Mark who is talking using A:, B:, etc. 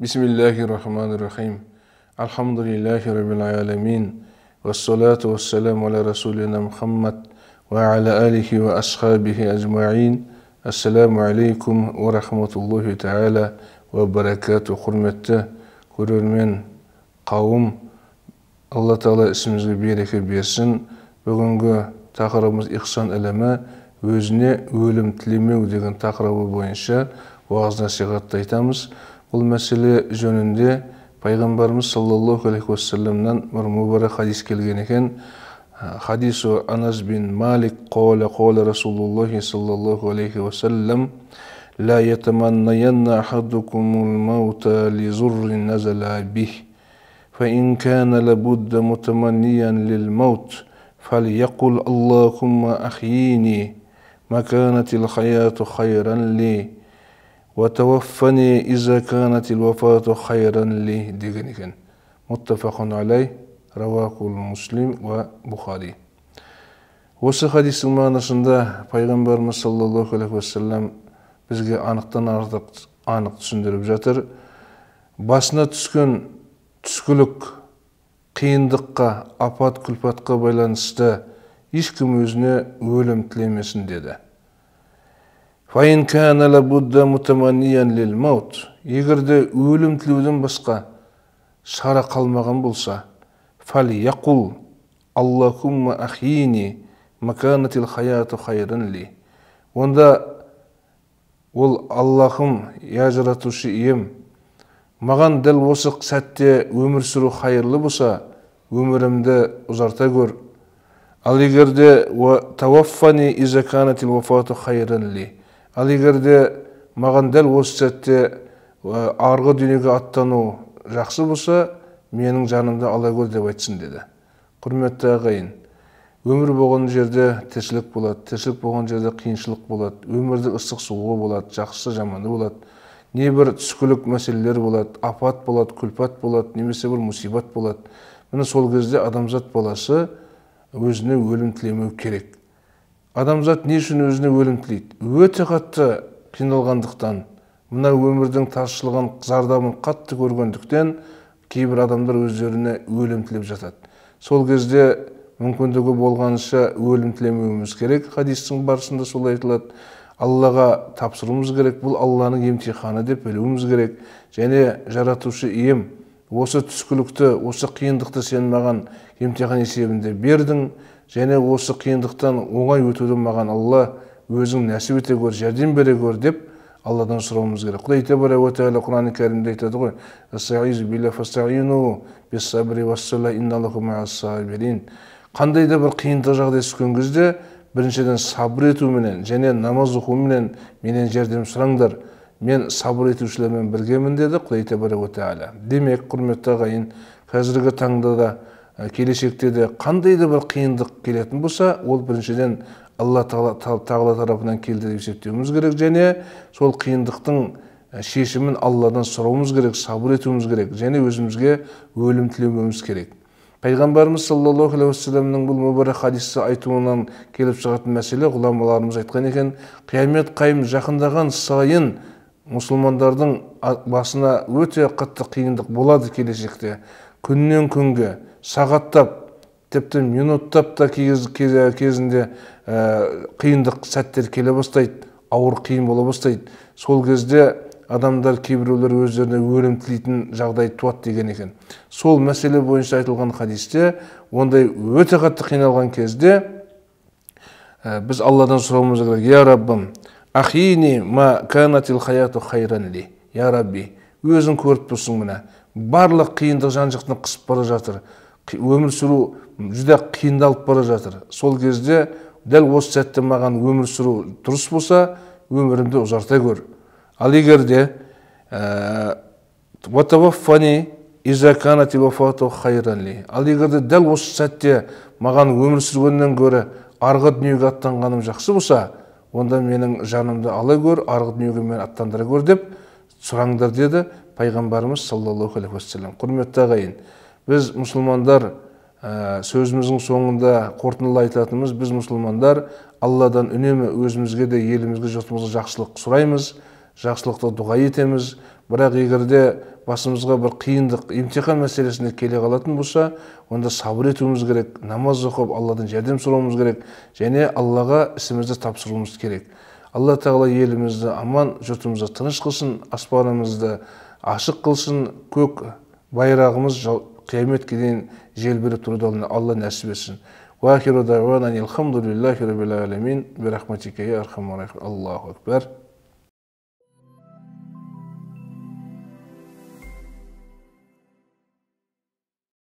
A: بسم الله الرحمن الرحيم الحمد لله رب العالمين والصلاة والسلام على رسولنا محمد وعلى آله وأصحابه أجمعين السلام عليكم ورحمة الله تعالى وبركاته көрермен қауым алла тағала ісімізге береке берсін бүгінгі тақырыбымыз ихсан ілімі өзіне өлім тілемеу деген тақырыбы бойынша уағыз насихатты айтамыз бұл мәселе жөнінде пайғамбарымыз саллаллаху алейхи уассаламнан бір мүбәрәк хадис келген екен хадису анас бин малик қола қола расулуллахи саллаллаху алейхи уассалам لا يتمنين أحدكم الموت لزر نزل به فإن كان لابد متمنيا للموت فليقل اللهم أحييني ما كانت الحياة خيرا لي وتوفني деген екен муттафақун алей рауақул муслим уа бухари осы хадистің мағынасында пайғамбарымыз саллаллаху алейхи уассалам бізге анықтан артық анық түсіндіріп жатыр басына түскен түскілік қиындыққа апат күлпатқа байланысты ешкім өзіне өлім тілемесін деді фаин кәне маут егерде өлім тілеуден басқа шара қалмаған болса фал яқул аллахумма ахини маканатил хаяту хайран ли онда ол аллахым я жаратушы ием маған дәл осы сәтте өмір сүру хайырлы болса өмірімді ұзарта көр ал егерде тауаффани изаканатил вафату хайран ли ал егерде маған дәл осы сәтте арғы дүниеге аттану жақсы болса менің жанымды ала көр деп айтсын деді құрметті ағайын өмір болған жерде тіршілік болады тіршілік болған жерде қиыншылық болады өмірдің ыстық суығы болады жақсы жаманы болады небір түскілік мәселелер болады апат болады күлпат болады немесе бір мұсибат болады міне сол кезде адамзат баласы өзіне өлім тілемеу керек адамзат не үшін өзіне өлім тілейді өте қатты қиналғандықтан мына өмірдің таршылығын зардабын қатты көргендіктен кейбір адамдар өздеріне өлім тілеп жатады сол кезде мүмкіндігі болғанша өлім тілемеуіміз керек хадистің барысында солай айтылады аллаға тапсыруымыз керек бұл алланың емтиханы деп білуіміз керек және жаратушы ием осы түскілікті осы қиындықты сен маған емтихан есебінде бердің және осы қиындықтан оңай өтуді маған алла өзің нәсіп ете көр жәрдем бере көр деп алладан сұрауымыз керек құдай тәбәрәуа тағала құран кәрімде айтады ғой қандай да бір қиындық жағдай түскен кезде біріншіден сабыр етуменен және намаз оқуменен менен жәрдем сұраңдар мен сабыр етушілермен біргемін деді құдай тәбәрәк тағала демек құрметті ағайын қазіргі таңда да келешекте де қандай да бір қиындық келетін болса ол біріншіден алла тағала тарапынан келді деп есептеуіміз керек және сол қиындықтың шешімін алладан сұрауымыз керек сабыр етуіміз керек және өзімізге өлім тілемеуіміз керек пайғамбарымыз саллаллаху алейхи уассаламның бұл мүбарак хадисті айтуынан келіп шығатын мәселе ғұламаларымыз айтқан екен қиямет қайым жақындаған сайын мұсылмандардың басына өте қатты қиындық болады келешекте күннен күнге сағаттап тіпті минуттап та кез, кезінде ә, қиындық сәттер келе бастайды ауыр қиын бола бастайды сол кезде адамдар кейбіреулер өздеріне өлім тілейтін жағдай туады деген екен сол мәселе бойынша айтылған хадисте ондай өте қатты қиналған кезде ә, біз алладан сұрауымыз керек я раббым ахини ма канатил хаяту хайран ли я рабби өзің көріп тұрсың міне барлық қиындық жан жақтан қысып бара жатыр өмір сүру жүде қиындалып бара жатыр сол кезде дәл осы сәтте маған өмір сүру дұрыс болса өмірімді ұзарта көр ал егер де ә, ал егер де дәл осы сәтте маған өмір сүргеннен гөрі арғы дүниеге аттанғаным жақсы болса онда менің жанымды ала көр арғы дүниеге мені аттандыра көр деп сұраңдар деді пайғамбарымыз саллаллаху алейхи уассалам құрметті ағайын біз мұсылмандар ә, сөзіміздің соңында қорытындыла айтатынымыз біз мұсылмандар алладан үнемі өзімізге де елімізге жұртымызға жақсылық сұраймыз жақсылықты дұға етеміз бірақ егерде басымызға бір қиындық емтихан мәселесіне келе қалатын болса онда сабыр етуіміз керек намаз оқып алладан жәрдем сұрауымыз керек және аллаға ісімізді тапсыруымыз керек алла тағала елімізді аман жұртымызды тыныш қылсын аспанымызды ашық қылсын көк байрағымыз қияметке дейін желбіреп тұруды алла нәсіп етсін уахиру рабиль бирахматика